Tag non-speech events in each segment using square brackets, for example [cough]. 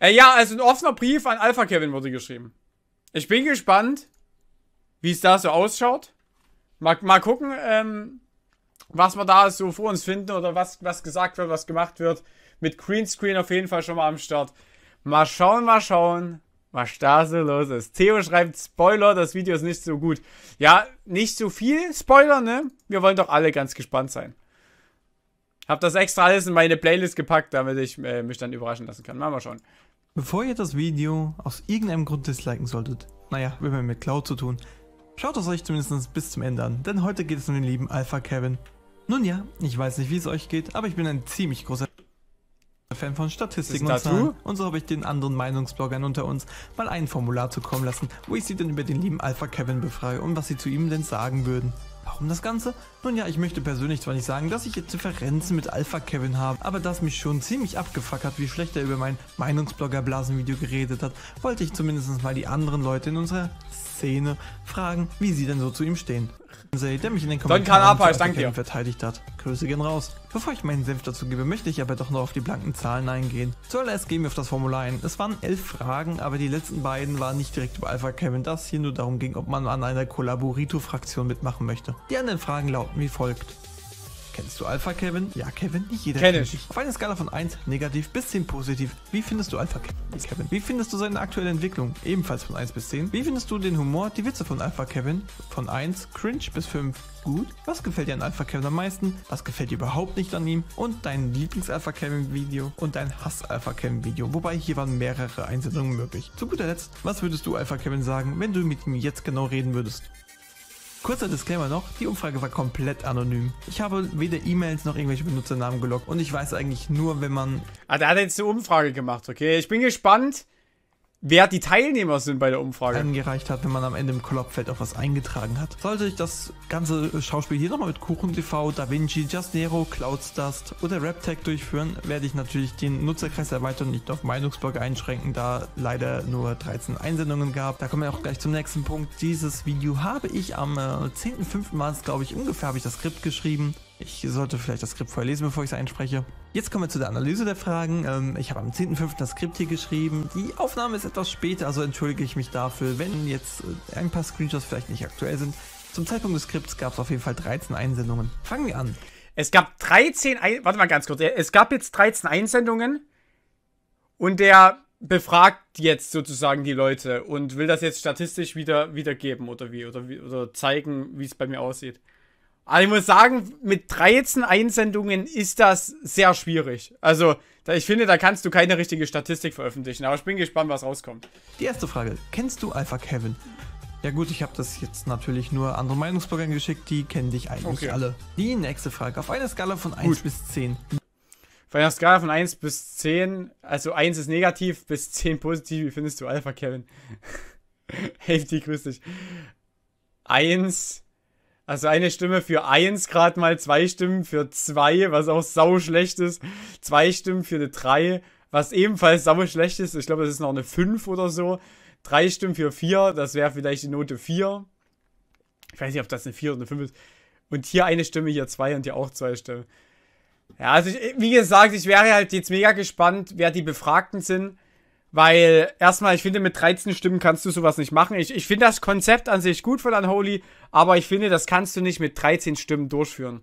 Äh, ja, also ein offener Brief an Alpha Kevin wurde geschrieben. Ich bin gespannt, wie es da so ausschaut. Mal, mal gucken, ähm, was wir da so vor uns finden oder was, was gesagt wird, was gemacht wird. Mit Greenscreen auf jeden Fall schon mal am Start. Mal schauen, mal schauen, was da so los ist. Theo schreibt, Spoiler, das Video ist nicht so gut. Ja, nicht so viel Spoiler, ne? Wir wollen doch alle ganz gespannt sein. Hab das extra alles in meine Playlist gepackt, damit ich äh, mich dann überraschen lassen kann. Machen wir schon. Bevor ihr das Video aus irgendeinem Grund disliken solltet, naja, will man mit Cloud zu tun, schaut es euch zumindest bis zum Ende an, denn heute geht es um den lieben Alpha Kevin. Nun ja, ich weiß nicht, wie es euch geht, aber ich bin ein ziemlich großer Fan von Statistiken und Zahlen. Und so habe ich den anderen Meinungsbloggern unter uns mal ein Formular zukommen lassen, wo ich sie dann über den lieben Alpha Kevin befreie und was sie zu ihm denn sagen würden. Warum das Ganze? Nun ja, ich möchte persönlich zwar nicht sagen, dass ich jetzt Differenzen mit Alpha Kevin habe, aber dass mich schon ziemlich abgefuckt hat, wie schlecht er über mein meinungsblogger Blasenvideo geredet hat, wollte ich zumindest mal die anderen Leute in unserer Szene fragen, wie sie denn so zu ihm stehen. Seht ihr mich in den Kommentaren Abhalt, danke verteidigt hat. Grüße gehen raus. Bevor ich meinen Senf dazu gebe, möchte ich aber doch noch auf die blanken Zahlen eingehen. Zuerst gehen wir auf das Formular ein. Es waren elf Fragen, aber die letzten beiden waren nicht direkt über Alpha Kevin, da es hier nur darum ging, ob man an einer Collaborito-Fraktion mitmachen möchte. Die anderen Fragen lauten wie folgt. Kennst du Alpha Kevin? Ja, Kevin, nicht jeder kennt ich. Auf einer Skala von 1 negativ bis 10 positiv, wie findest du Alpha Kevin? Wie findest du seine aktuelle Entwicklung? Ebenfalls von 1 bis 10. Wie findest du den Humor, die Witze von Alpha Kevin? Von 1 cringe bis 5 gut. Was gefällt dir an Alpha Kevin am meisten? Was gefällt dir überhaupt nicht an ihm? Und dein Lieblings-Alpha Kevin Video und dein Hass-Alpha Kevin Video. Wobei hier waren mehrere Einsendungen möglich. Zu guter Letzt, was würdest du Alpha Kevin sagen, wenn du mit ihm jetzt genau reden würdest? Kurzer Disclaimer noch, die Umfrage war komplett anonym. Ich habe weder E-Mails noch irgendwelche Benutzernamen gelockt und ich weiß eigentlich nur, wenn man... Ah, da hat er jetzt eine Umfrage gemacht, okay. Ich bin gespannt, wer die Teilnehmer sind bei der Umfrage. Angereicht hat, wenn man am Ende im Kolobfeld auch was eingetragen hat. Sollte ich das ganze äh, Schauspiel hier nochmal mit Kuchen TV, Da Vinci, Just Nero, Clouds oder RapTag durchführen, werde ich natürlich den Nutzerkreis erweitern und nicht auf Meinungsblogger einschränken, da leider nur 13 Einsendungen gab. Da kommen wir auch gleich zum nächsten Punkt. Dieses Video habe ich am äh, 10.05. war es, glaube ich, ungefähr habe ich das Skript geschrieben. Ich sollte vielleicht das Skript vorher lesen, bevor ich es einspreche. Jetzt kommen wir zu der Analyse der Fragen. Ähm, ich habe am 10.05. das Skript hier geschrieben. Die Aufnahme ist etwas später, also entschuldige ich mich dafür, wenn jetzt äh, ein paar Screenshots vielleicht nicht aktuell sind. Zum Zeitpunkt des Skripts gab es auf jeden Fall 13 Einsendungen. Fangen wir an. Es gab 13, Ein warte mal ganz kurz, äh, es gab jetzt 13 Einsendungen und der befragt jetzt sozusagen die Leute und will das jetzt statistisch wieder wiedergeben oder wie oder, wie, oder zeigen, wie es bei mir aussieht. Aber ich muss sagen, mit 13 Einsendungen ist das sehr schwierig. Also, ich finde, da kannst du keine richtige Statistik veröffentlichen. Aber ich bin gespannt, was rauskommt. Die erste Frage. Kennst du Alpha Kevin? Ja gut, ich habe das jetzt natürlich nur anderen Meinungsbürgern geschickt. Die kennen dich eigentlich okay. alle. Die nächste Frage. Auf einer Skala von 1 gut. bis 10. Auf einer Skala von 1 bis 10, also 1 ist negativ, bis 10 positiv. Wie findest du Alpha Kevin? [laughs] Heftig, grüß dich. 1... Also eine Stimme für eins gerade mal, zwei Stimmen für zwei, was auch sau schlecht ist. Zwei Stimmen für eine drei, was ebenfalls sau schlecht ist. Ich glaube, es ist noch eine fünf oder so. Drei Stimmen für vier, das wäre vielleicht die Note vier. Ich weiß nicht, ob das eine vier oder eine fünf ist. Und hier eine Stimme, hier zwei und hier auch zwei Stimmen. Ja, also ich, wie gesagt, ich wäre halt jetzt mega gespannt, wer die Befragten sind. Weil erstmal, ich finde, mit 13 Stimmen kannst du sowas nicht machen. Ich, ich finde das Konzept an sich gut von Unholy, aber ich finde, das kannst du nicht mit 13 Stimmen durchführen.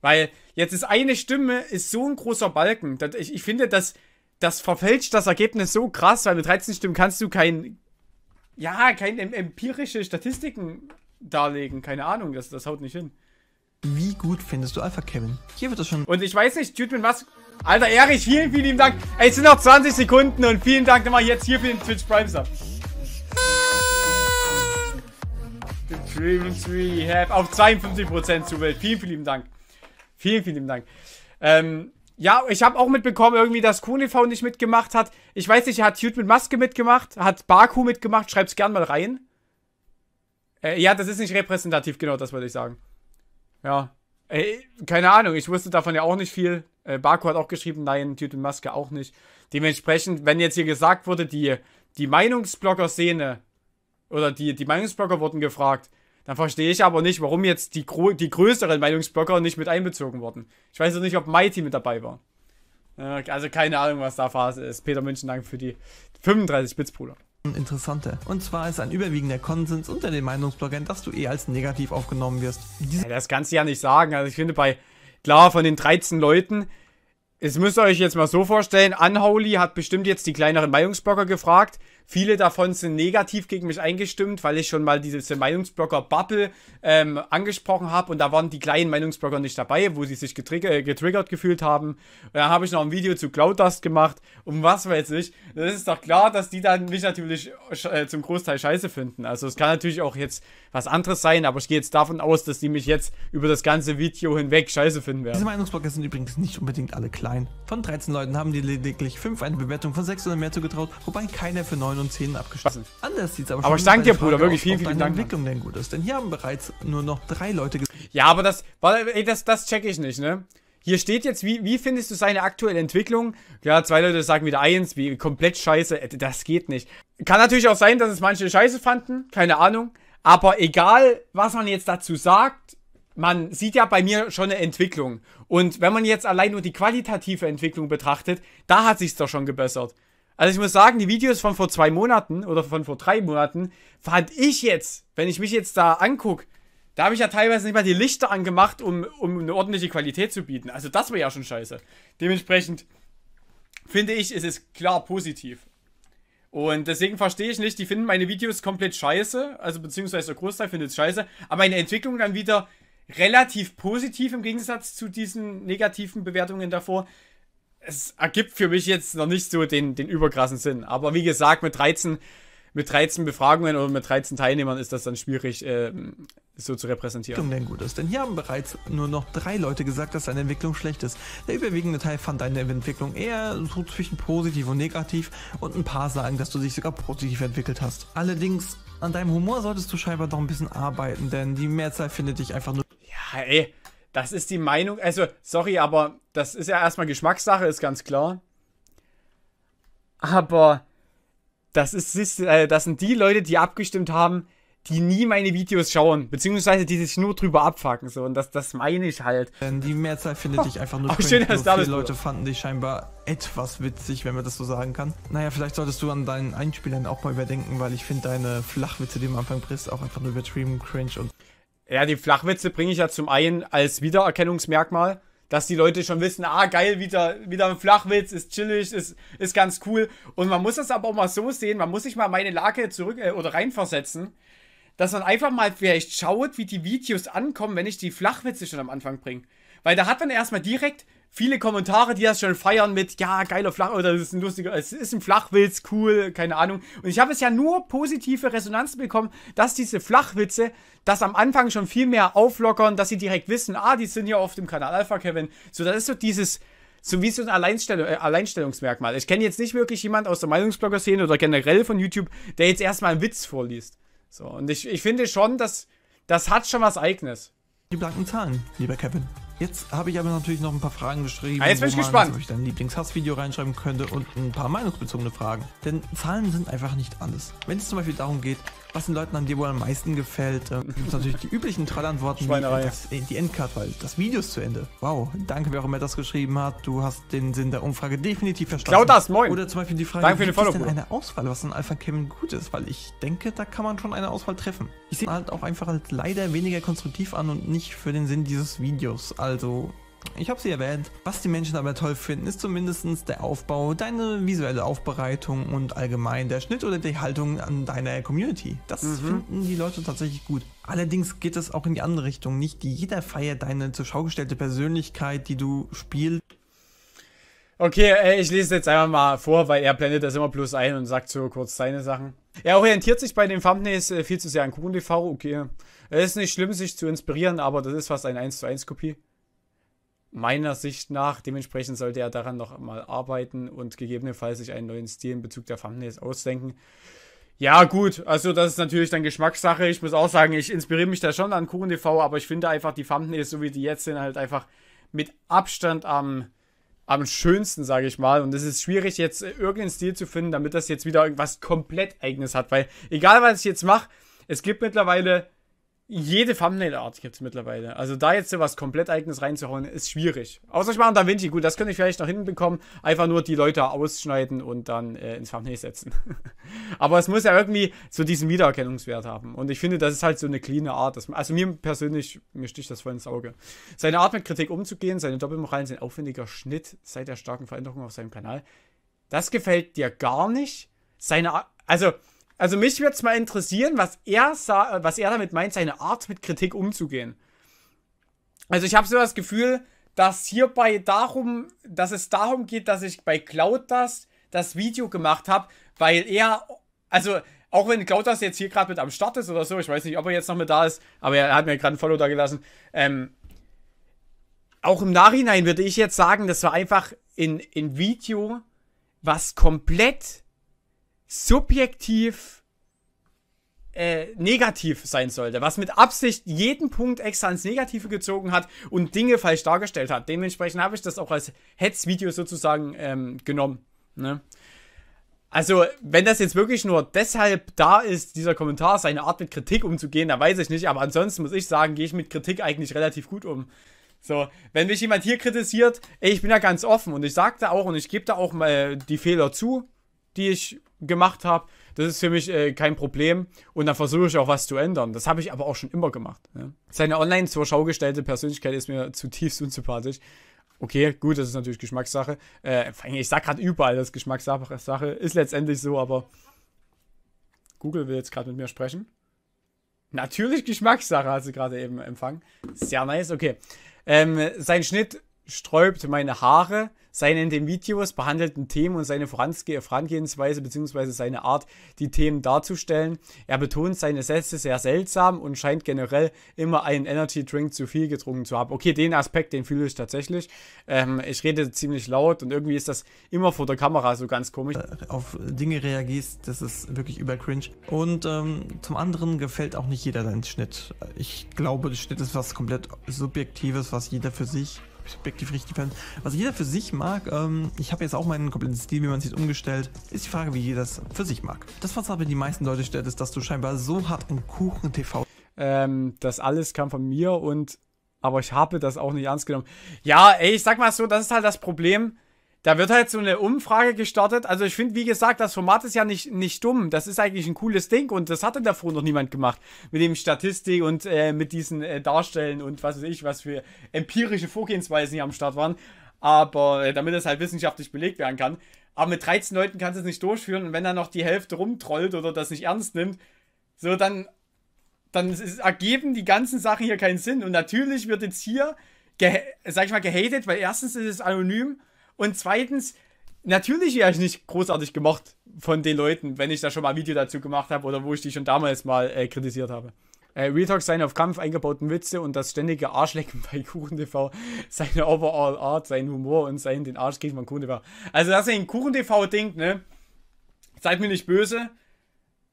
Weil jetzt ist eine Stimme ist so ein großer Balken. ich, ich finde, das, das verfälscht das Ergebnis so krass, weil mit 13 Stimmen kannst du kein, ja, keine empirische Statistiken darlegen. Keine Ahnung, das, das haut nicht hin. Wie gut findest du Alpha Kevin? Hier wird das schon... Und ich weiß nicht, Dude, mit was... Alter, Erich, vielen, vielen lieben Dank. Ey, es sind noch 20 Sekunden und vielen Dank nochmal jetzt hier für den Twitch Prime Sub. Dreams we have. Auf 52% Zuwelt. Vielen, vielen lieben Dank. Vielen, vielen lieben Dank. Ähm, ja, ich habe auch mitbekommen irgendwie, dass KuhnEV nicht mitgemacht hat. Ich weiß nicht, hat Jude mit Maske mitgemacht? Hat Baku mitgemacht? Schreibt's gern mal rein. Äh, ja, das ist nicht repräsentativ, genau das wollte ich sagen. Ja. Ey, keine Ahnung, ich wusste davon ja auch nicht viel. Äh, Barco hat auch geschrieben, nein, Tüte Maske auch nicht. Dementsprechend, wenn jetzt hier gesagt wurde, die, die Meinungsblogger-Szene oder die, die Meinungsblogger wurden gefragt, dann verstehe ich aber nicht, warum jetzt die, die größeren Meinungsblocker nicht mit einbezogen wurden. Ich weiß auch nicht, ob Mighty mit dabei war. Äh, also keine Ahnung, was da Phase ist. Peter München, danke für die 35 Bits, Bruder interessanter. Und zwar ist ein überwiegender Konsens unter den Meinungsbloggern, dass du eh als negativ aufgenommen wirst. Diese das kannst du ja nicht sagen. Also ich finde bei, klar, von den 13 Leuten, es müsst ihr euch jetzt mal so vorstellen, Unholy hat bestimmt jetzt die kleineren Meinungsblogger gefragt, Viele davon sind negativ gegen mich eingestimmt, weil ich schon mal diese Meinungsblocker-Bubble ähm, angesprochen habe und da waren die kleinen Meinungsblocker nicht dabei, wo sie sich getrig äh, getriggert gefühlt haben. Und dann habe ich noch ein Video zu Cloudust gemacht und was weiß ich. Das ist doch klar, dass die dann mich natürlich äh, zum Großteil scheiße finden. Also es kann natürlich auch jetzt was anderes sein, aber ich gehe jetzt davon aus, dass die mich jetzt über das ganze Video hinweg scheiße finden werden. Diese Meinungsblocker sind übrigens nicht unbedingt alle klein. Von 13 Leuten haben die lediglich 5 eine Bewertung von 6 oder mehr zugetraut, wobei keiner für 9 und 10 abgeschlossen. Anders sieht's aber schon Aber ich danke dir, Bruder, Frage wirklich vielen, vielen Dank. Entwicklung denn gut ist, denn hier haben bereits nur noch drei Leute Ja, aber das, ey, das, das check ich nicht, ne? Hier steht jetzt, wie, wie findest du seine aktuelle Entwicklung? Ja, zwei Leute sagen wieder eins, wie komplett scheiße, äh, das geht nicht. Kann natürlich auch sein, dass es manche scheiße fanden, keine Ahnung. Aber egal, was man jetzt dazu sagt, man sieht ja bei mir schon eine Entwicklung. Und wenn man jetzt allein nur die qualitative Entwicklung betrachtet, da hat sich's doch schon gebessert. Also ich muss sagen, die Videos von vor zwei Monaten oder von vor drei Monaten fand ich jetzt, wenn ich mich jetzt da angucke, da habe ich ja teilweise nicht mal die Lichter angemacht, um, um eine ordentliche Qualität zu bieten. Also das war ja schon scheiße. Dementsprechend finde ich, ist es klar positiv. Und deswegen verstehe ich nicht, die finden meine Videos komplett scheiße, also beziehungsweise der Großteil findet es scheiße, aber meine Entwicklung dann wieder relativ positiv im Gegensatz zu diesen negativen Bewertungen davor es ergibt für mich jetzt noch nicht so den, den überkrassen Sinn. Aber wie gesagt, mit 13, mit 13 Befragungen oder mit 13 Teilnehmern ist das dann schwierig, äh, so zu repräsentieren. Denn gut ist. Denn hier haben bereits nur noch drei Leute gesagt, dass deine Entwicklung schlecht ist. Der überwiegende Teil fand deine Entwicklung eher so zwischen positiv und negativ und ein paar sagen, dass du dich sogar positiv entwickelt hast. Allerdings, an deinem Humor solltest du scheinbar doch ein bisschen arbeiten, denn die Mehrzahl findet dich einfach nur. Ja, ey das ist die Meinung. Also, sorry, aber das ist ja erstmal Geschmackssache, ist ganz klar. Aber das, ist, äh, das sind die Leute, die abgestimmt haben, die nie meine Videos schauen, beziehungsweise die sich nur drüber abfacken. So, und das, das meine ich halt. Die Mehrzahl findet dich einfach nur oh, schön, dass da Viele Leute fanden dich scheinbar etwas witzig, wenn man das so sagen kann. Naja, vielleicht solltest du an deinen Einspielern auch mal überdenken, weil ich finde deine Flachwitze, die du am Anfang brichst, auch einfach nur übertrieben cringe und... Ja, die Flachwitze bringe ich ja zum einen als Wiedererkennungsmerkmal, dass die Leute schon wissen, ah, geil, wieder, wieder ein Flachwitz, ist chillig, ist, ist ganz cool. Und man muss das aber auch mal so sehen, man muss sich mal meine Lage zurück äh, oder reinversetzen, dass man einfach mal vielleicht schaut, wie die Videos ankommen, wenn ich die Flachwitze schon am Anfang bringe. Weil da hat man erstmal direkt viele Kommentare, die das schon feiern mit, ja, geiler Flach, oder das ist ein lustiger, es ist ein Flachwitz, cool, keine Ahnung. Und ich habe es ja nur positive Resonanzen bekommen, dass diese Flachwitze das am Anfang schon viel mehr auflockern, dass sie direkt wissen, ah, die sind ja auf dem Kanal Alpha Kevin. So, das ist so dieses, so wie so ein Alleinstellung, äh, Alleinstellungsmerkmal. Ich kenne jetzt nicht wirklich jemand aus der Meinungsblogger-Szene oder generell von YouTube, der jetzt erstmal einen Witz vorliest. So, und ich, ich finde schon, dass das hat schon was Eigenes. Die blanken Zahlen, lieber Kevin. Jetzt habe ich aber natürlich noch ein paar Fragen geschrieben, ah, jetzt bin ich wo man gespannt. dein Lieblingshassvideo reinschreiben könnte und ein paar meinungsbezogene Fragen. Denn Zahlen sind einfach nicht alles. Wenn es zum Beispiel darum geht, was den Leuten an dir wohl am meisten gefällt. Äh, [laughs] gibt natürlich die üblichen Trallantworten. Schweinerei. Das, äh, die Endcard, weil das Video ist zu Ende. Wow, danke, wer auch immer das geschrieben hat. Du hast den Sinn der Umfrage definitiv verstanden. Klau genau das, moin. Oder zum Beispiel die Frage, was ist denn eine Auswahl, was an Alpha Cam gut ist? Weil ich denke, da kann man schon eine Auswahl treffen. Ich sehe halt auch einfach als halt leider weniger konstruktiv an und nicht für den Sinn dieses Videos. Also ich habe sie erwähnt. Was die Menschen aber toll finden, ist zumindest der Aufbau, deine visuelle Aufbereitung und allgemein der Schnitt oder die Haltung an deiner Community. Das mhm. finden die Leute tatsächlich gut. Allerdings geht es auch in die andere Richtung. Nicht jeder feiert deine zur Schau gestellte Persönlichkeit, die du spielst. Okay, äh, ich lese jetzt einfach mal vor, weil er blendet das immer plus ein und sagt so kurz seine Sachen. Er orientiert sich bei den Thumbnails äh, viel zu sehr an KuchenTV, okay. Es ist nicht schlimm, sich zu inspirieren, aber das ist fast eine 1 zu 1 Kopie meiner Sicht nach. Dementsprechend sollte er daran noch mal arbeiten und gegebenenfalls sich einen neuen Stil in Bezug der Thumbnails ausdenken. Ja, gut, also das ist natürlich dann Geschmackssache. Ich muss auch sagen, ich inspiriere mich da schon an KuchenTV, aber ich finde einfach die Thumbnails, so wie die jetzt sind, halt einfach mit Abstand am, am schönsten, sage ich mal. Und es ist schwierig, jetzt irgendeinen Stil zu finden, damit das jetzt wieder irgendwas komplett eigenes hat. Weil egal, was ich jetzt mache, es gibt mittlerweile jede Thumbnail-Art gibt es mittlerweile. Also da jetzt sowas komplett eigenes reinzuhauen, ist schwierig. Außer ich mache Da Vinci, gut, das könnte ich vielleicht noch hinbekommen. Einfach nur die Leute ausschneiden und dann äh, ins Thumbnail setzen. [laughs] Aber es muss ja irgendwie so diesen Wiedererkennungswert haben. Und ich finde, das ist halt so eine clean Art. Das, also mir persönlich, mir sticht das voll ins Auge. Seine Art mit Kritik umzugehen, seine Doppelmoralen, sein aufwendiger Schnitt seit der starken Veränderung auf seinem Kanal. Das gefällt dir gar nicht. Seine, Art, also also mich würde es mal interessieren, was er, sah, was er damit meint, seine Art mit Kritik umzugehen. Also ich habe so das Gefühl, dass hierbei darum, dass es darum geht, dass ich bei Cloud das, das Video gemacht habe, weil er, also auch wenn Cloud das jetzt hier gerade mit am Start ist oder so, ich weiß nicht, ob er jetzt noch mit da ist, aber er hat mir gerade ein Follow da gelassen. Ähm, auch im Nachhinein würde ich jetzt sagen, das war einfach in, in Video, was komplett subjektiv äh, negativ sein sollte, was mit Absicht jeden Punkt extra ins Negative gezogen hat und Dinge falsch dargestellt hat. Dementsprechend habe ich das auch als Hetzvideo sozusagen ähm, genommen. Ne? Also, wenn das jetzt wirklich nur deshalb da ist, dieser Kommentar, seine Art mit Kritik umzugehen, da weiß ich nicht, aber ansonsten muss ich sagen, gehe ich mit Kritik eigentlich relativ gut um. So, wenn mich jemand hier kritisiert, ey, ich bin da ganz offen und ich sage da auch und ich gebe da auch mal die Fehler zu, die ich gemacht habe, das ist für mich äh, kein Problem und dann versuche ich auch was zu ändern. Das habe ich aber auch schon immer gemacht. Ne? Seine online zur Schau gestellte Persönlichkeit ist mir zutiefst unsympathisch. Okay, gut, das ist natürlich Geschmackssache. Äh, ich sag gerade überall, das ist Geschmackssache ist letztendlich so, aber Google will jetzt gerade mit mir sprechen. Natürlich Geschmackssache, hat sie gerade eben empfangen. Sehr nice, okay. Ähm, sein Schnitt sträubt meine Haare, seine in den Videos behandelten Themen und seine Vorangehensweise bzw. seine Art, die Themen darzustellen. Er betont seine Sätze sehr seltsam und scheint generell immer einen Energy Drink zu viel getrunken zu haben. Okay, den Aspekt, den fühle ich tatsächlich. Ähm, ich rede ziemlich laut und irgendwie ist das immer vor der Kamera so ganz komisch. Äh, auf Dinge reagierst, das ist wirklich über cringe. Und ähm, zum anderen gefällt auch nicht jeder deinen Schnitt. Ich glaube, der Schnitt ist was komplett Subjektives, was jeder für sich subjektiv richtig fand. Was jeder für sich mag, ähm, ich habe jetzt auch meinen kompletten Stil, wie man sieht, umgestellt, ist die Frage, wie jeder das für sich mag. Das, was aber die meisten Leute stellt, ist, dass du scheinbar so hart in Kuchen TV. Ähm, das alles kam von mir und aber ich habe das auch nicht ernst genommen. Ja, ey, ich sag mal so, das ist halt das Problem da wird halt so eine Umfrage gestartet. Also ich finde, wie gesagt, das Format ist ja nicht, nicht dumm. Das ist eigentlich ein cooles Ding und das hatte davor noch niemand gemacht. Mit dem Statistik und äh, mit diesen äh, Darstellen und was weiß ich, was für empirische Vorgehensweisen hier am Start waren. Aber äh, damit das halt wissenschaftlich belegt werden kann. Aber mit 13 Leuten kannst du es nicht durchführen und wenn dann noch die Hälfte rumtrollt oder das nicht ernst nimmt, so dann, dann ist, ergeben die ganzen Sachen hier keinen Sinn. Und natürlich wird jetzt hier, sag ich mal, gehatet, weil erstens ist es anonym und zweitens, natürlich wäre ich nicht großartig gemocht von den Leuten, wenn ich da schon mal ein Video dazu gemacht habe oder wo ich die schon damals mal äh, kritisiert habe. Äh, Real Talk, seine auf Kampf eingebauten Witze und das ständige Arschlecken [laughs] bei KuchenTV, seine Overall Art, sein Humor und sein den Arsch geht man KuchenTV. Also dass ist ein KuchenTV-Ding, ne? Seid mir nicht böse,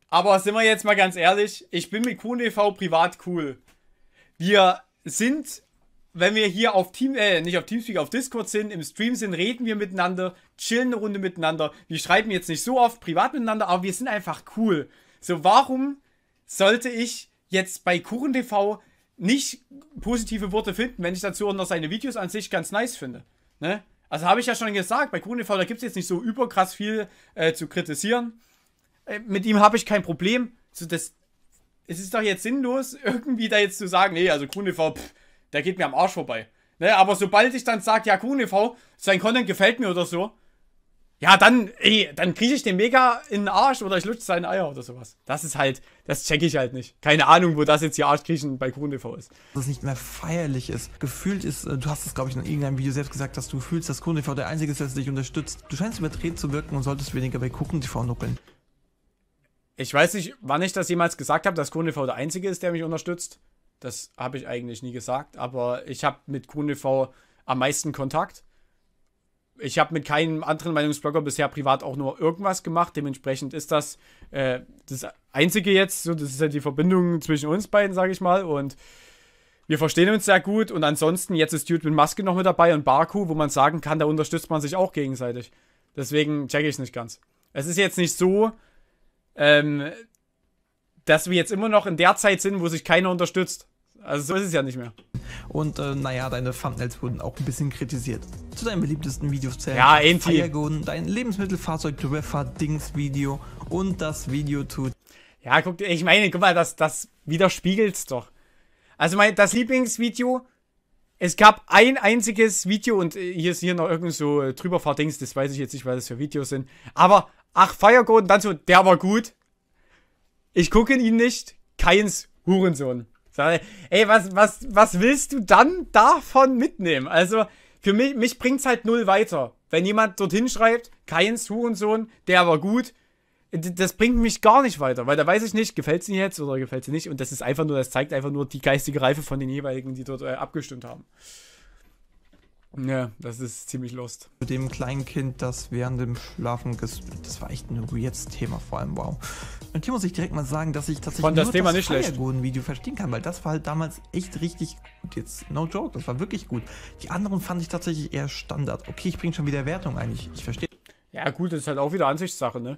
aber sind wir jetzt mal ganz ehrlich, ich bin mit KuchenTV privat cool. Wir sind wenn wir hier auf Team, äh, nicht auf Teamspeak, auf Discord sind, im Stream sind, reden wir miteinander, chillen eine Runde miteinander. Wir schreiben jetzt nicht so oft privat miteinander, aber wir sind einfach cool. So, warum sollte ich jetzt bei KuchenTV nicht positive Worte finden, wenn ich dazu auch noch seine Videos an sich ganz nice finde? Ne? Also habe ich ja schon gesagt, bei KuchenTV, da gibt es jetzt nicht so überkrass viel äh, zu kritisieren. Äh, mit ihm habe ich kein Problem. So, das, es ist doch jetzt sinnlos, [laughs] irgendwie da jetzt zu sagen, nee, also KuchenTV, TV, pff, der geht mir am Arsch vorbei. Ne, aber sobald ich dann sage, ja, QNV, e sein Content gefällt mir oder so, ja, dann, ey, dann kriege ich den mega in den Arsch oder ich lutsche seine Eier oder sowas. Das ist halt, das checke ich halt nicht. Keine Ahnung, wo das jetzt hier Arschkriechen bei KronTV e ist. Dass es nicht mehr feierlich ist. Gefühlt ist, äh, du hast es, glaube ich, in irgendeinem Video selbst gesagt, dass du fühlst, dass KronTV e der Einzige ist, der dich unterstützt. Du scheinst überdreht zu wirken und solltest weniger bei KronTV nuckeln. Ich weiß nicht, wann ich das jemals gesagt habe, dass KronTV der Einzige ist, der mich unterstützt. Das habe ich eigentlich nie gesagt, aber ich habe mit KronTV am meisten Kontakt. Ich habe mit keinem anderen Meinungsblogger bisher privat auch nur irgendwas gemacht. Dementsprechend ist das äh, das Einzige jetzt. So, das ist ja halt die Verbindung zwischen uns beiden, sage ich mal. Und wir verstehen uns sehr gut. Und ansonsten, jetzt ist Dude mit Maske noch mit dabei und Baku, wo man sagen kann, da unterstützt man sich auch gegenseitig. Deswegen checke ich es nicht ganz. Es ist jetzt nicht so, ähm, dass wir jetzt immer noch in der Zeit sind, wo sich keiner unterstützt. Also so ist es ja nicht mehr. Und äh, naja, deine Thumbnails wurden auch ein bisschen kritisiert. Zu deinen beliebtesten Videos zählen ja, Firegun, dein Lebensmittelfahrzeug Tourfahrt Dings Video und das Video zu Ja, guck, ich meine, guck mal, das das widerspiegelt's doch. Also mein das Lieblingsvideo es gab ein einziges Video und äh, hier ist hier noch irgend so drüberfahrt äh, Dings, das weiß ich jetzt nicht, weil das für Videos sind, aber ach Firegun dann so der war gut. Ich gucke ihn nicht. Keins Hurensohn. Ey, was, was, was willst du dann davon mitnehmen? Also, für mich, mich es halt null weiter. Wenn jemand dorthin schreibt, Keins Hurensohn, der war gut, das bringt mich gar nicht weiter, weil da weiß ich nicht, gefällt es ihnen jetzt oder gefällt es nicht. Und das ist einfach nur, das zeigt einfach nur die geistige Reife von den jeweiligen, die dort äh, abgestimmt haben. Ja, das ist ziemlich lost. Mit dem kleinen Kind, das während dem Schlafen ges Das war echt ein weirdes Thema, vor allem, wow. Und hier muss ich direkt mal sagen, dass ich tatsächlich das nur Thema das Firegun-Video verstehen kann, weil das war halt damals echt richtig gut. Jetzt, no joke, das war wirklich gut. Die anderen fand ich tatsächlich eher Standard. Okay, ich bringe schon wieder Wertung eigentlich. Ich verstehe. Ja, gut, das ist halt auch wieder Ansichtssache, ne?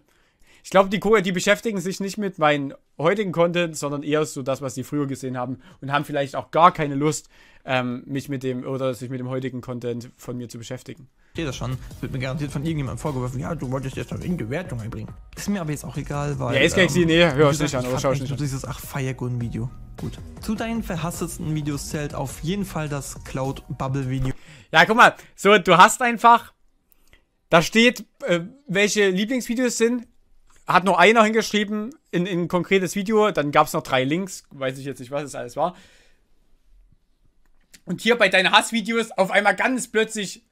ich glaube, die Koa, die beschäftigen sich nicht mit meinem heutigen Content, sondern eher so das, was sie früher gesehen haben und haben vielleicht auch gar keine Lust, ähm, mich mit dem oder sich mit dem heutigen Content von mir zu beschäftigen. Ich sehe das schon. Das wird mir garantiert von irgendjemandem vorgeworfen, ja, du wolltest jetzt noch irgendeine Wertung einbringen. Ist mir aber jetzt auch egal, weil. Ja, ist ähm, Galaxy, nee, hör ich nicht an, oder schau ich nicht an. dieses, ach, Firegun-Video. Gut. Zu deinen verhasstesten Videos zählt auf jeden Fall das Cloud-Bubble-Video. Ja, guck mal, so, du hast einfach. Da steht, äh, welche Lieblingsvideos sind, hat nur einer hingeschrieben in, in ein konkretes Video, dann gab es noch drei Links, weiß ich jetzt nicht, was es alles war. Und hier bei deinen Hassvideos auf einmal ganz plötzlich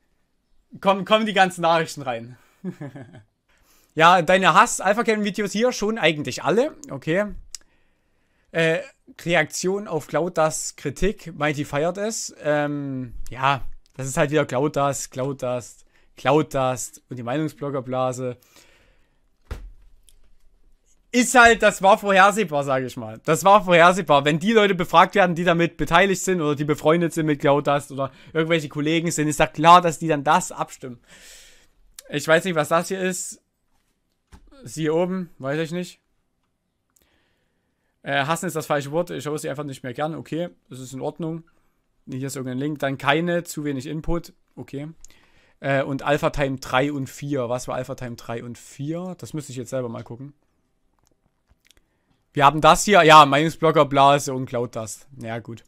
kommen, kommen die ganzen Nachrichten rein. [laughs] ja, deine Hass-Alpha-Cam-Videos hier schon eigentlich alle, okay. Äh, Reaktion auf Clouddas Kritik, Mighty feiert es. Ähm, ja, das ist halt wieder Clouddas, Clouddas, Clouddas und die Meinungsbloggerblase. blase ist halt, das war vorhersehbar, sage ich mal. Das war vorhersehbar. Wenn die Leute befragt werden, die damit beteiligt sind oder die befreundet sind mit Cloud oder irgendwelche Kollegen sind, ist da klar, dass die dann das abstimmen. Ich weiß nicht, was das hier ist. Sie hier oben, weiß ich nicht. Äh, hassen ist das falsche Wort. Ich schaue sie einfach nicht mehr gern. Okay, das ist in Ordnung. Hier ist irgendein Link. Dann keine, zu wenig Input. Okay. Äh, und Alpha Time 3 und 4. Was war Alpha Time 3 und 4? Das müsste ich jetzt selber mal gucken. Wir haben das hier. Ja, Meinungsblocker, Blase und Cloud Dust. Ja, gut.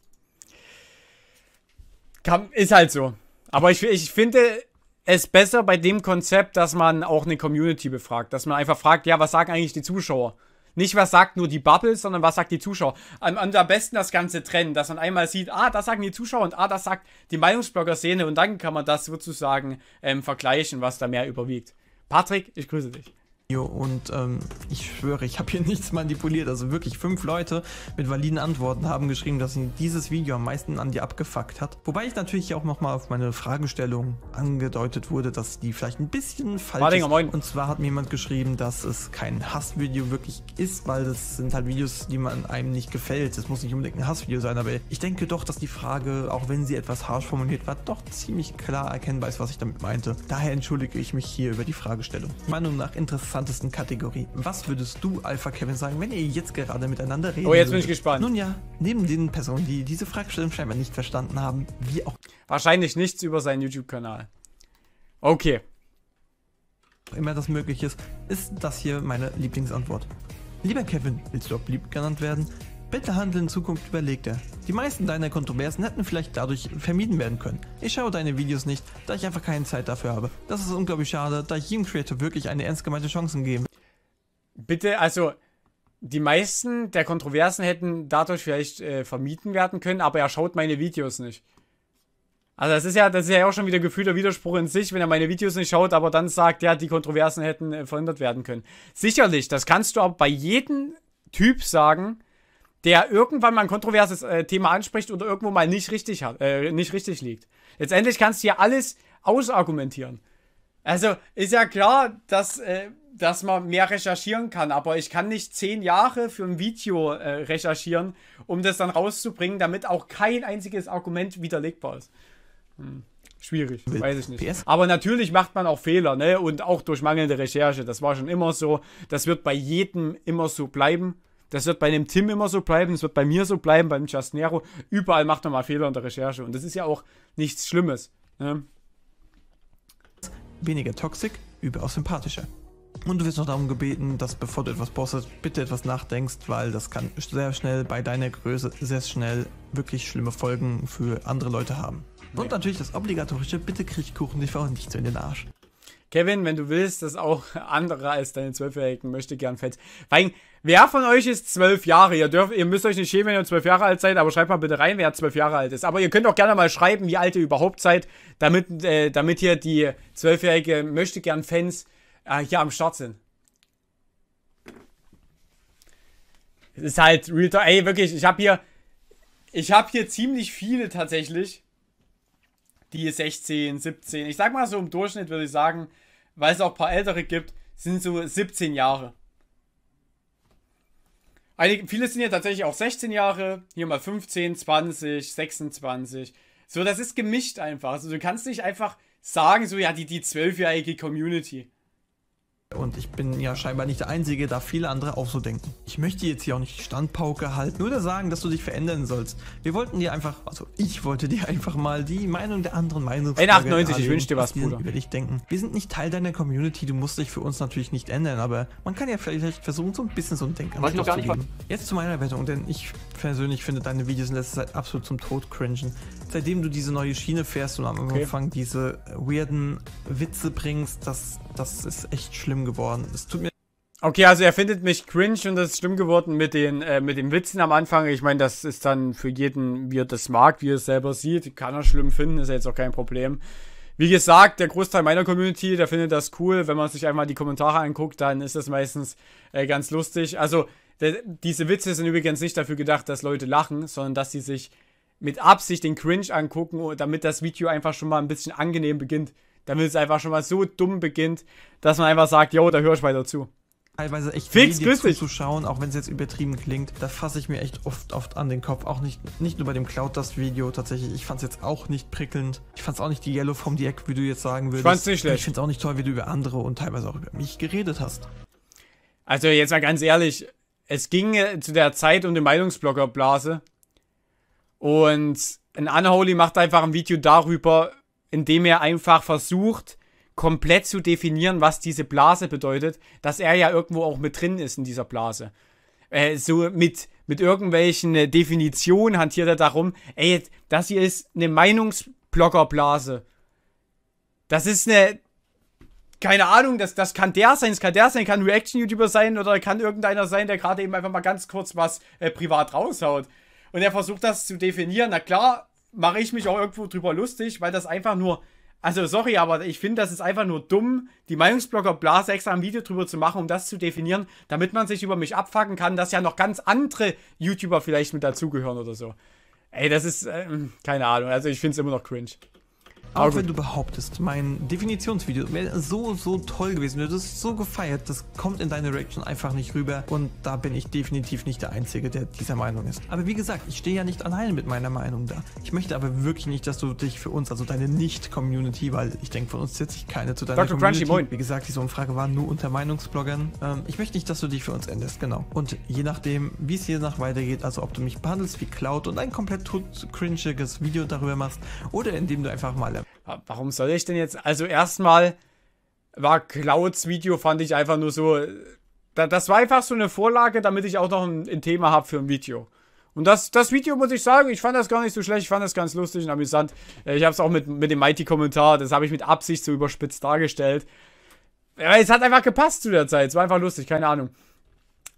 Kann, ist halt so. Aber ich, ich finde es besser bei dem Konzept, dass man auch eine Community befragt. Dass man einfach fragt, ja, was sagen eigentlich die Zuschauer? Nicht, was sagt nur die Bubble, sondern was sagt die Zuschauer. Am, am besten das Ganze trennen, dass man einmal sieht, ah, das sagen die Zuschauer und ah, das sagt die Meinungsblogger-Szene und dann kann man das sozusagen ähm, vergleichen, was da mehr überwiegt. Patrick, ich grüße dich. Video und ähm, ich schwöre, ich habe hier [laughs] nichts manipuliert. Also wirklich fünf Leute mit validen Antworten haben geschrieben, dass sie dieses Video am meisten an dir abgefuckt hat. Wobei ich natürlich auch nochmal auf meine Fragestellung angedeutet wurde, dass die vielleicht ein bisschen falsch Martin, ist. Moin. Und zwar hat mir jemand geschrieben, dass es kein Hassvideo wirklich ist, weil das sind halt Videos, die man einem nicht gefällt. Es muss nicht unbedingt ein Hassvideo sein, aber ich denke doch, dass die Frage, auch wenn sie etwas harsch formuliert war, doch ziemlich klar erkennbar ist, was ich damit meinte. Daher entschuldige ich mich hier über die Fragestellung. Meinung nach interessant interessantesten Kategorie. Was würdest du, Alpha Kevin, sagen, wenn ihr jetzt gerade miteinander redet? Oh, jetzt bin ich gespannt. Nun ja, neben den Personen, die diese Fragestellung scheinbar nicht verstanden haben, wie auch. Wahrscheinlich nichts über seinen YouTube-Kanal. Okay. Immer das möglich ist, ist das hier meine Lieblingsantwort. Lieber Kevin, willst du auch beliebt genannt werden? Bitte handle in Zukunft überlegter. Die meisten deiner Kontroversen hätten vielleicht dadurch vermieden werden können. Ich schaue deine Videos nicht, da ich einfach keine Zeit dafür habe. Das ist unglaublich schade, da ich jedem Creator wirklich eine ernst gemeinte Chance gebe. Bitte, also die meisten der Kontroversen hätten dadurch vielleicht äh, vermieden werden können, aber er schaut meine Videos nicht. Also das ist ja, das ist ja auch schon wieder gefühlter Widerspruch in sich, wenn er meine Videos nicht schaut, aber dann sagt, ja, die Kontroversen hätten äh, verhindert werden können. Sicherlich, das kannst du auch bei jedem Typ sagen, der irgendwann mal ein kontroverses äh, Thema anspricht oder irgendwo mal nicht richtig hat, äh, nicht richtig liegt. Letztendlich kannst du ja alles ausargumentieren. Also ist ja klar, dass, äh, dass man mehr recherchieren kann, aber ich kann nicht zehn Jahre für ein Video äh, recherchieren, um das dann rauszubringen, damit auch kein einziges Argument widerlegbar ist. Hm. Schwierig, weiß ich nicht. PS? Aber natürlich macht man auch Fehler, ne? Und auch durch mangelnde Recherche. Das war schon immer so. Das wird bei jedem immer so bleiben. Das wird bei dem Tim immer so bleiben, das wird bei mir so bleiben, beim Just Nero. Überall macht er mal Fehler in der Recherche und das ist ja auch nichts Schlimmes. Ne? Weniger toxisch, überaus sympathischer. Und du wirst noch darum gebeten, dass bevor du etwas postest, bitte etwas nachdenkst, weil das kann sehr schnell bei deiner Größe sehr schnell wirklich schlimme Folgen für andere Leute haben. Nee. Und natürlich das obligatorische, bitte krieg Kuchen TV nicht so in den Arsch. Kevin, wenn du willst, dass auch andere als deine Zwölfjährigen möchte gern fett. Weil Wer von euch ist zwölf Jahre? Ihr, dürft, ihr müsst euch nicht schämen, wenn ihr zwölf Jahre alt seid, aber schreibt mal bitte rein, wer zwölf Jahre alt ist. Aber ihr könnt auch gerne mal schreiben, wie alt ihr überhaupt seid, damit, äh, damit hier die zwölfjährige möchte gern Fans äh, hier am Start sind. Es ist halt real talk. Ey, wirklich, ich habe hier, ich habe hier ziemlich viele tatsächlich, die 16, 17. Ich sag mal so im Durchschnitt würde ich sagen, weil es auch ein paar ältere gibt, sind so 17 Jahre. Einige, viele sind ja tatsächlich auch 16 Jahre, hier mal 15, 20, 26. So, das ist gemischt einfach. Also du kannst nicht einfach sagen, so ja, die, die 12-jährige Community. Und ich bin ja scheinbar nicht der Einzige, da viele andere auch so denken. Ich möchte jetzt hier auch nicht Standpauke halten oder sagen, dass du dich verändern sollst. Wir wollten dir einfach, also ich wollte dir einfach mal die Meinung der anderen Meinung N98, ich wünsche dir was, Bruder. Über dich denken. Wir sind nicht Teil deiner Community, du musst dich für uns natürlich nicht ändern, aber man kann ja vielleicht versuchen, so ein bisschen so ein Denkanstoß zu geben. Jetzt zu meiner Wertung, denn ich persönlich finde deine Videos in letzter Zeit absolut zum Tod cringen seitdem du diese neue Schiene fährst und am okay. Anfang diese weirden Witze bringst, das, das ist echt schlimm geworden. Es tut mir. Okay, also er findet mich cringe und das ist schlimm geworden mit den, äh, mit den Witzen am Anfang. Ich meine, das ist dann für jeden, wie er das mag, wie er es selber sieht. Kann er schlimm finden, ist ja jetzt auch kein Problem. Wie gesagt, der Großteil meiner Community, der findet das cool. Wenn man sich einmal die Kommentare anguckt, dann ist das meistens äh, ganz lustig. Also, diese Witze sind übrigens nicht dafür gedacht, dass Leute lachen, sondern dass sie sich mit Absicht den Cringe angucken, oh, damit das Video einfach schon mal ein bisschen angenehm beginnt. Damit es einfach schon mal so dumm beginnt, dass man einfach sagt, yo, da höre ich weiter zu teilweise echt Fix, weh, zu schauen, auch wenn es jetzt übertrieben klingt. Da fasse ich mir echt oft, oft an den Kopf. Auch nicht, nicht nur bei dem Cloud Dust Video tatsächlich. Ich fand es jetzt auch nicht prickelnd. Ich fand es auch nicht die Yellow vom Direct, wie du jetzt sagen würdest. Ich fand's nicht schlecht. Ich finde es auch nicht toll, wie du über andere und teilweise auch über mich geredet hast. Also jetzt mal ganz ehrlich, es ging äh, zu der Zeit um die Meinungsbloggerblase. Und ein Unholy macht einfach ein Video darüber, indem er einfach versucht, komplett zu definieren, was diese Blase bedeutet, dass er ja irgendwo auch mit drin ist in dieser Blase. Äh, so mit, mit irgendwelchen äh, Definitionen hantiert er darum, ey, das hier ist eine Meinungsbloggerblase. Das ist eine, keine Ahnung, das, das kann der sein, das kann der sein, kann Reaction-YouTuber sein oder kann irgendeiner sein, der gerade eben einfach mal ganz kurz was äh, privat raushaut. Und er versucht das zu definieren. Na klar, mache ich mich auch irgendwo drüber lustig, weil das einfach nur. Also sorry, aber ich finde, das ist einfach nur dumm, die Meinungsblogger Blase extra ein Video drüber zu machen, um das zu definieren, damit man sich über mich abfacken kann, dass ja noch ganz andere YouTuber vielleicht mit dazugehören oder so. Ey, das ist, äh, keine Ahnung, also ich finde es immer noch cringe. Auch Aber wenn du behauptest, mein Definitionsvideo wäre so, so toll gewesen, du hättest so gefeiert, das kommt in deine Reaction einfach nicht rüber und da bin ich definitiv nicht der Einzige, der dieser Meinung ist. Aber wie gesagt, ich stehe ja nicht alleine mit meiner Meinung da. Ich möchte aber wirklich nicht, dass du dich für uns, also deine Nicht-Community, weil ich denke, von uns setzt sich keine zu deiner Dr. Community. Crunchy, moin. Wie gesagt, diese Umfrage war nur unter Meinungsbloggern. Ähm, ich möchte nicht, dass du dich für uns änderst, genau. Und je nachdem, wie es hier nach weitergeht, also ob du mich behandelst wie Cloud und ein komplett cringiges Video darüber machst oder indem du einfach mal Warum soll ich denn jetzt? Also erstmal war Clouds Video, fand ich einfach nur so. Das war einfach so eine Vorlage, damit ich auch noch ein, ein Thema habe für ein Video. Und das, das Video muss ich sagen, ich fand das gar nicht so schlecht, ich fand das ganz lustig und amüsant. Äh, ich habe es auch mit, mit dem Mighty-Kommentar, das habe ich mit Absicht so überspitzt dargestellt. es hat einfach gepasst zu der Zeit, es war einfach lustig, keine Ahnung.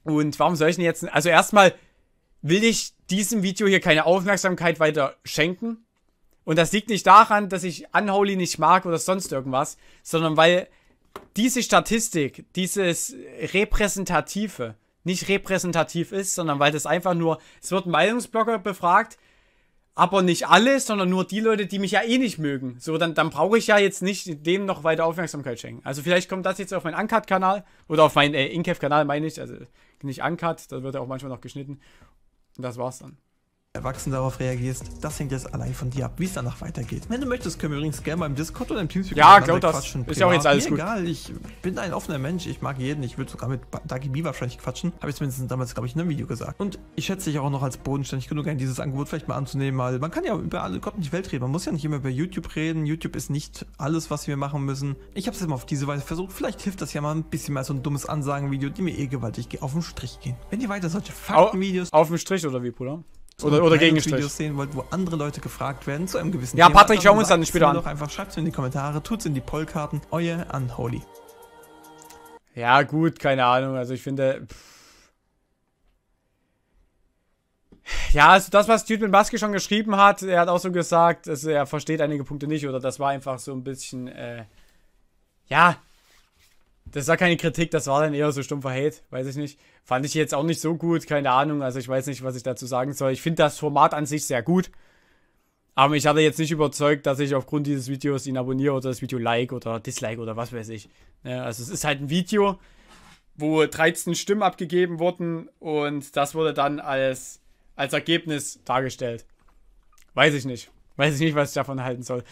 Und warum soll ich denn jetzt... Also erstmal will ich diesem Video hier keine Aufmerksamkeit weiter schenken. Und das liegt nicht daran, dass ich Unholy nicht mag oder sonst irgendwas, sondern weil diese Statistik, dieses Repräsentative nicht repräsentativ ist, sondern weil das einfach nur, es wird ein Meinungsblogger befragt, aber nicht alle, sondern nur die Leute, die mich ja eh nicht mögen. So, dann, dann brauche ich ja jetzt nicht dem noch weiter Aufmerksamkeit schenken. Also vielleicht kommt das jetzt auf meinen Uncut-Kanal oder auf meinen äh, Inkev-Kanal, meine ich, also nicht Uncut, da wird ja auch manchmal noch geschnitten. Und das war's dann erwachsen darauf reagierst, das hängt jetzt allein von dir ab, wie es danach weitergeht. Wenn du möchtest, können wir übrigens gerne mal im Discord oder im Teamspeak Ja, glaub das. Ist ja auch jetzt alles Mir gut. egal, ich bin ein offener Mensch, ich mag jeden, ich würde sogar mit Dagi B wahrscheinlich quatschen. Habe ich zumindest damals, glaube ich, in einem Video gesagt. Und ich schätze dich auch noch als bodenständig genug ein, dieses Angebot vielleicht mal anzunehmen, weil man kann ja über alle Gott und die Welt reden. Man muss ja nicht immer über YouTube reden. YouTube ist nicht alles, was wir machen müssen. Ich habe es immer auf diese Weise versucht. Vielleicht hilft das ja mal ein bisschen mehr so ein dummes Ansagen-Video, die mir eh gewaltig auf den Strich gehen. Wenn ihr weiter solche Faktenvideos... Auf, auf den Strich oder wie, Bruder? so oder, oder Gegenstrich. Videos sehen wollt, wo andere Leute gefragt werden zu einem gewissen ja, Thema. Patrick, schauen wir uns dann später an. Doch einfach schreibt's mir in die Kommentare, tut's in die Pollkarten. Euer Unholy. Ja, gut, keine Ahnung. Also ich finde. Pff. Ja, also das, was Dude mit Maske schon geschrieben hat, er hat auch so gesagt, also er versteht einige Punkte nicht oder das war einfach so ein bisschen, äh, ja, das war keine Kritik, das war dann eher so stumpfer Hate, weiß ich nicht. Fand ich jetzt auch nicht so gut, keine Ahnung, also ich weiß nicht, was ich dazu sagen soll. Ich finde das Format an sich sehr gut, aber ich hatte jetzt nicht überzeugt, dass ich aufgrund dieses Videos ihn abonniere oder das Video like oder dislike oder was weiß ich. Ja, also es ist halt ein Video, wo 13 Stimmen abgegeben wurden und das wurde dann als, als Ergebnis dargestellt. Weiß ich nicht. Weiß ich nicht, was ich davon halten soll.